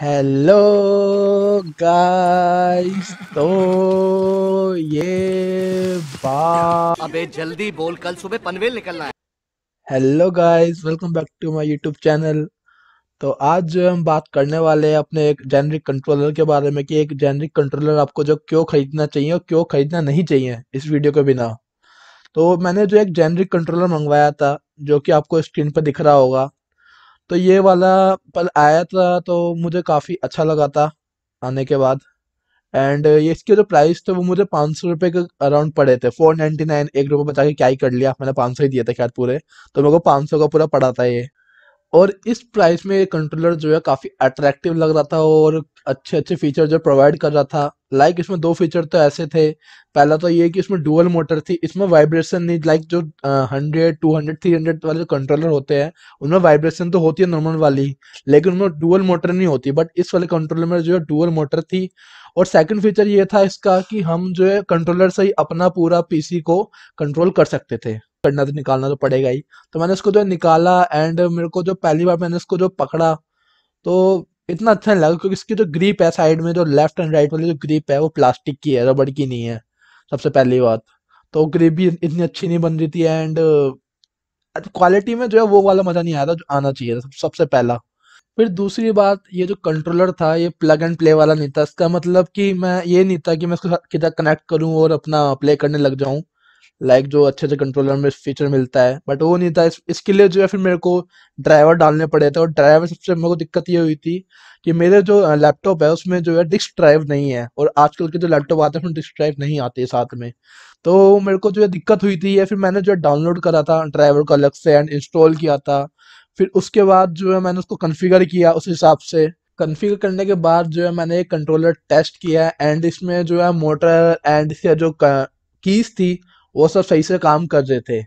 hello guys तो ये बात अबे जल्दी बोल कल सुबह पनवेल निकलना है hello guys welcome back to my YouTube channel तो आज जो हम बात करने वाले हैं अपने एक जेनरिक कंट्रोलर के बारे में कि एक जेनरिक कंट्रोलर आपको जो क्यों खरीदना चाहिए और क्यों खरीदना नहीं चाहिए इस वीडियो के बिना तो मैंने जो एक जेनरिक कंट्रोलर मंगवाया था जो कि आपको स्क्रीन पर दिख रहा होगा तो ये वाला पल आया था तो मुझे काफ़ी अच्छा लगा था आने के बाद एंड ये इसके जो प्राइस थे वो मुझे पाँच सौ रुपये के अराउंड पड़े थे फोर नाइन्टी नाइन एक रुपये बचा के क्या ही कर लिया मैंने पाँच सौ ही दिए थे खैर पूरे तो मेरे को पाँच सौ का पूरा पड़ा था ये और इस प्राइस में ये कंट्रोलर जो है काफ़ी अट्रैक्टिव लग रहा था और अच्छे अच्छे फीचर जो प्रोवाइड कर रहा था लाइक like इसमें दो फीचर तो ऐसे थे पहला तो ये कि इसमें डुअल मोटर थी इसमें वाइब्रेशन नहीं लाइक जो hundred two hundred three hundred वाले जो कंट्रोलर होते हैं उनमें वाइब्रेशन तो होती है नॉर्मल वाली लेकिन उनमें डुअल मोटर नहीं होती बट इस वाले कंट्रोलर में जो है डुअल मोटर थी और सेकंड फीचर ये था इसका कि हम जो है कंट्रोलर से ही अपना पूरा पीसी को कंट्रोल कर सकते थे करना तो निकालना तो पड़ेगा ही तो मैंने उसको जो निकाला एंड मेरे को जो पहली बार मैंने उसको जो पकड़ा तो इतना अच्छा नहीं लगा क्योंकि इसकी जो ग्रीप है साइड में जो लेफ्ट एंड राइट वाली जो ग्रीप है वो प्लास्टिक की है रबड़ की नहीं है सबसे पहली बात तो ग्रीप भी इतनी अच्छी नहीं बन रही थी एंड क्वालिटी में जो है वो वाला मज़ा नहीं आया था जो आना चाहिए था सबसे पहला फिर दूसरी बात ये जो कंट्रोलर था ये प्लग एंड प्ले वाला नहीं था इसका मतलब कि मैं ये नहीं था कि मैं इसको किधर कनेक्ट करूं और अपना प्ले करने लग जाऊं लाइक जो अच्छे से कंट्रोलर में फीचर मिलता है बट वो नहीं था इस, इसके लिए जो है फिर मेरे को ड्राइवर डालने पड़े थे और ड्राइवर सबसे मेरे को दिक्कत ये हुई थी कि मेरे जो लैपटॉप है उसमें जो है डिस्क ड्राइव नहीं है और आजकल के जो लैपटॉप आते हैं उसमें डिस्क ड्राइव नहीं आते साथ में तो मेरे को जो है दिक्कत हुई थी या फिर मैंने जो है डाउनलोड करा था ड्राइवर को अलग से एंड इंस्टॉल किया था फिर उसके बाद जो है मैंने उसको कन्फिगर किया उस हिसाब से कन्फिगर करने के बाद जो है मैंने एक कंट्रोलर टेस्ट किया एंड इसमें जो है मोटर एंड इसका जो कीज थी वो सब सही से काम कर रहे थे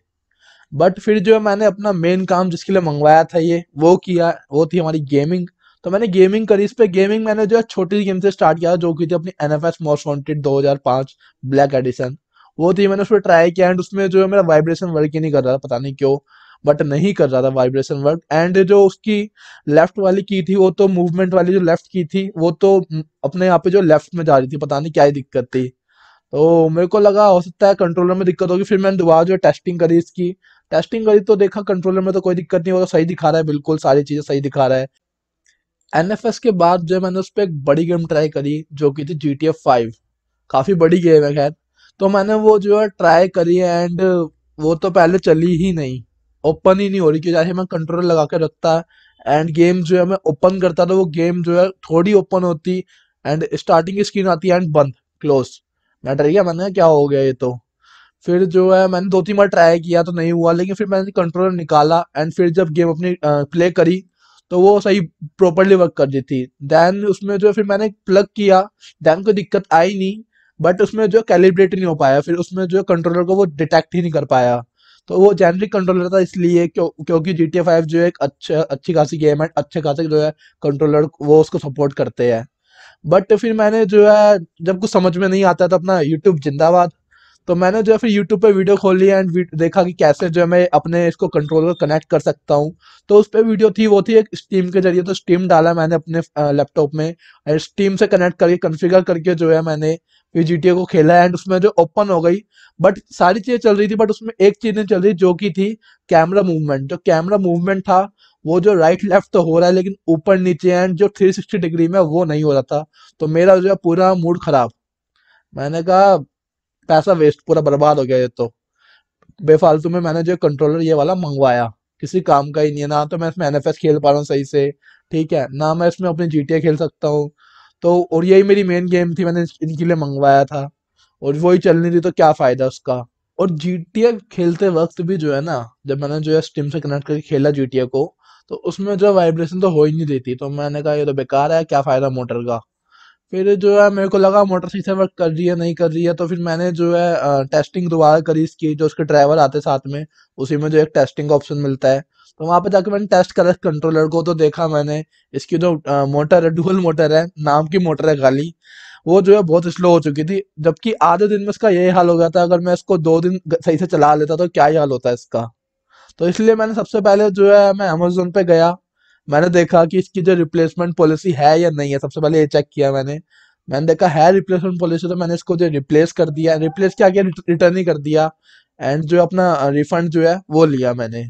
बट फिर जो मैंने अपना मेन काम जिसके लिए मंगवाया था ये वो किया वो थी हमारी गेमिंग तो मैंने गेमिंग करी इस पर गेमिंग मैंने जो है छोटी गेम से स्टार्ट किया जो की थी अपनी N F S most wanted दो हजार पांच ब्लैक एडिशन वो थी मैंने उस पर ट्राई किया एंड उसमें जो है मेरा वाइब्रेशन वर्क ही नहीं कर रहा था पता नहीं क्यों बट नहीं कर रहा था वाइब्रेशन वर्क एंड जो उसकी लेफ्ट वाली की थी वो तो मूवमेंट वाली जो लेफ्ट की थी वो तो अपने यहाँ पे जो लेफ्ट में जा रही थी पता नहीं क्या ही दिक्कत थी तो मेरे को लगा हो सकता है कंट्रोलर में दिक्कत होगी फिर मैंने दोबारा जो टेस्टिंग करी इसकी टेस्टिंग करी तो देखा कंट्रोलर में तो कोई दिक्कत नहीं होगा सही दिखा रहा है बिल्कुल सारी चीज़ें सही दिखा रहा है एन के बाद जो मैंने उस पर एक बड़ी गेम ट्राई करी जो कि थी जी टी एफ फाइव काफ़ी बड़ी गेम है खैर तो मैंने वो जो है ट्राई करी एंड वो तो पहले चली ही नहीं ओपन ही नहीं हो रही क्योंकि जैसे मैं कंट्रोल लगा के रखता एंड गेम जो है मैं ओपन करता तो वो गेम जो है थोड़ी ओपन होती एंड स्टार्टिंग स्क्रीन आती है एंड बंद क्लोज मैं डर गया मैंने क्या हो गया ये तो फिर जो है मैंने दो तीन बार ट्राई किया तो नहीं हुआ लेकिन फिर मैंने कंट्रोलर निकाला एंड फिर जब गेम अपनी प्ले करी तो वो सही प्रॉपरली वर्क कर दी थी देन उसमें जो फिर मैंने प्लग किया दैन कोई दिक्कत आई नहीं बट उसमें जो कैलिब्रेट नहीं हो पाया फिर उसमें जो कंट्रोलर को वो डिटेक्ट ही नहीं कर पाया तो वो जेनरिक कंट्रोलर था इसलिए क्यों क्योंकि जी टी फाइव जो है एक अच्छा अच्छी खासी गेम है अच्छे खासे जो है कंट्रोलर वो उसको सपोर्ट करते हैं बट फिर मैंने जो है जब कुछ समझ में नहीं आता था अपना यूट्यूब जिंदाबाद तो मैंने जो है फिर यूट्यूब पे वीडियो खोल लिया एंड देखा कि कैसे जो है मैं अपने इसको कंट्रोलर कनेक्ट कर सकता हूँ तो उस पर वीडियो थी वो थी एक स्टीम के जरिए तो स्टीम डाला मैंने अपने लैपटॉप में स्टीम से कनेक्ट करके कन्फिगर करके जो है मैंने फिर जी को खेला एंड उसमें जो ओपन हो गई बट सारी चीज़ें चल रही थी बट उसमें एक चीज़ नहीं चल रही जो कि थी कैमरा मूवमेंट जो कैमरा मूवमेंट था वो जो राइट लेफ्ट तो हो रहा है लेकिन ऊपर नीचे एंड जो 360 डिग्री में वो नहीं हो रहा था तो मेरा जो पूरा मूड खराब मैंने कहा पैसा वेस्ट पूरा बर्बाद हो गया ये तो बेफालतू में मैंने जो कंट्रोलर ये वाला मंगवाया किसी काम का ही नहीं है ना तो मैं इसमें एन खेल पा रहा हूँ सही से ठीक है ना मैं इसमें अपनी जी खेल सकता हूँ तो और यही मेरी मेन गेम थी मैंने इनके लिए मंगवाया था और वही चल नहीं रही तो क्या फ़ायदा उसका और जी खेलते वक्त भी जो है ना जब मैंने जो है स्टीम से कनेक्ट करके खेला जी को तो उसमें जो वाइब्रेशन तो हो ही नहीं देती तो मैंने कहा ये तो बेकार है क्या फ़ायदा मोटर का फिर जो है मेरे को लगा मोटर सही से वर्क कर रही है नहीं कर रही है तो फिर मैंने जो है टेस्टिंग दोबारा करी इसकी जो उसके ड्राइवर आते साथ में उसी में जो एक टेस्टिंग ऑप्शन मिलता है तो वहाँ पे जाकर मैंने टेस्ट करा कंट्रोलर को तो देखा मैंने इसकी जो मोटर है डुअल मोटर है नाम की मोटर है खाली वो जो है बहुत स्लो हो चुकी थी जबकि आधे दिन में इसका यही हाल हो गया था अगर मैं इसको दो दिन सही से चला लेता तो क्या ही हाल होता है इसका तो इसलिए मैंने सबसे पहले जो है मैं अमेजोन पे गया मैंने देखा कि इसकी जो रिप्लेसमेंट पॉलिसी है या नहीं है सबसे पहले ये चेक किया मैंने मैंने देखा है रिप्लेसमेंट पॉलिसी तो मैंने इसको जो रिप्लेस कर दिया रिप्लेस क्या किया रिटर्न ही कर दिया एंड जो अपना रिफंड जो है वो लिया मैंने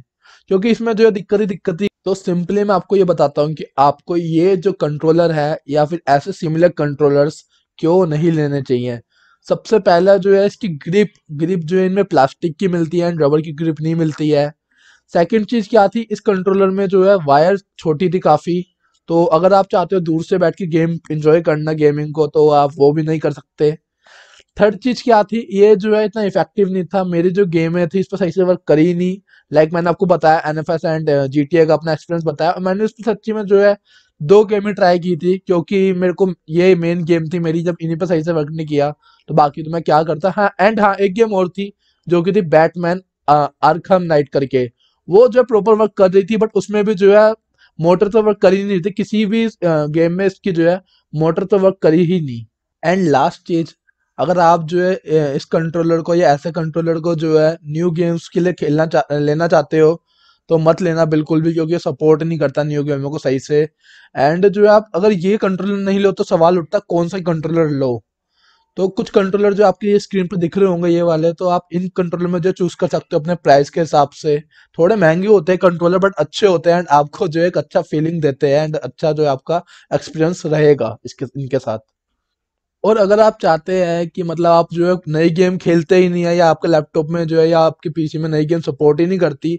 क्योंकि इसमें जो है दिक्कत ही दिक्कत ही तो सिंपली मैं आपको ये बताता हूँ कि आपको ये जो कंट्रोलर है या फिर ऐसे सिमिलर कंट्रोलर्स क्यों नहीं लेने चाहिए सबसे पहला जो है इसकी ग्रिप ग्रिप जो है इनमें प्लास्टिक की मिलती है एंड रबर की ग्रिप नहीं मिलती है सेकंड चीज क्या थी इस कंट्रोलर में जो है वायर छोटी थी काफी तो अगर आप चाहते हो दूर से बैठ के गेम इंजॉय करना गेमिंग को तो आप वो भी नहीं कर सकते थर्ड चीज क्या थी ये जो है इतना इफेक्टिव नहीं था मेरी जो गेम है थी इस पर सही से वर्क करी नहीं लाइक like मैंने आपको बताया N F S and G T A का अपना एक्सपीरियंस बताया और मैंने उस पर सच्ची में जो है दो गेम ही ट्राई की थी क्योंकि मेरे को ये मेन गेम थी मेरी जब इन्हीं पर सही से वर्क नहीं किया तो बाकी तो मैं क्या करता हाँ एंड हाँ एक गेम और थी जो कि थी बैटमैन अरखम नाइट करके वो जो है प्रॉपर वर्क कर रही थी बट उसमें भी जो है मोटर तो वर्क कर ही नहीं रही थी किसी भी गेम में इसकी जो है मोटर तो वर्क करी ही नहीं एंड लास्ट चीज अगर आप जो है इस कंट्रोलर को या ऐसे कंट्रोलर को जो है न्यू गेम्स के लिए खेलना चा, लेना चाहते हो तो मत लेना बिल्कुल भी क्योंकि सपोर्ट नहीं करता न्यू गेमों को सही से एंड जो है आप अगर ये कंट्रोलर नहीं लो तो सवाल उठता कौन सा कंट्रोलर लो तो कुछ कंट्रोलर जो आपके स्क्रीन पर दिख रहे होंगे ये वाले तो आप इन कंट्रोलर में जो चूज कर सकते हो अपने प्राइस के हिसाब से थोड़े महंगे होते हैं कंट्रोलर बट अच्छे होते हैं एंड आपको जो एक अच्छा फीलिंग देते हैं एंड अच्छा जो आपका एक्सपीरियंस रहेगा इसके इनके साथ और अगर आप चाहते हैं कि मतलब आप जो है नई गेम खेलते ही नहीं है या आपके लैपटॉप में जो है या आपके पीसी में नई गेम सपोर्ट ही नहीं करती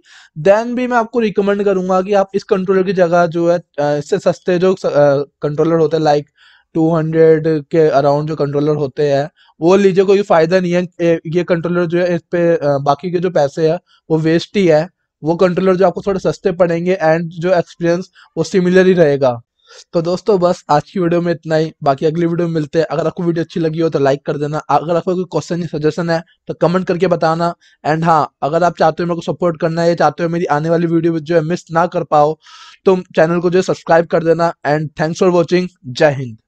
देन भी मैं आपको रिकमेंड करूंगा कि आप इस कंट्रोलर की जगह जो है इससे सस्ते जो कंट्रोलर होते हैं लाइक टू हंड्रेड के अराउंड जो कंट्रोलर होते हैं वो लीजिए कोई फायदा नहीं है ये कंट्रोलर जो है इस पे बाकी के जो पैसे है वो वेस्ट ही है वो कंट्रोलर जो आपको थोड़े सस्ते पड़ेंगे एंड जो एक्सपीरियंस वो सिमिलर ही रहेगा तो दोस्तों बस आज की वीडियो में इतना ही बाकी अगली वीडियो में मिलते हैं अगर आपको वीडियो अच्छी लगी हो तो लाइक कर देना अगर आपको कोई क्वेश्चन या सजेशन है तो कमेंट करके बताना एंड हाँ अगर आप चाहते हो मेरे को सपोर्ट करना है या चाहते हो मेरी आने वाली वीडियो जो है मिस ना कर पाओ तो चैनल को जो है सब्सक्राइब कर देना एंड थैंक्स फॉर वॉचिंग जय हिंद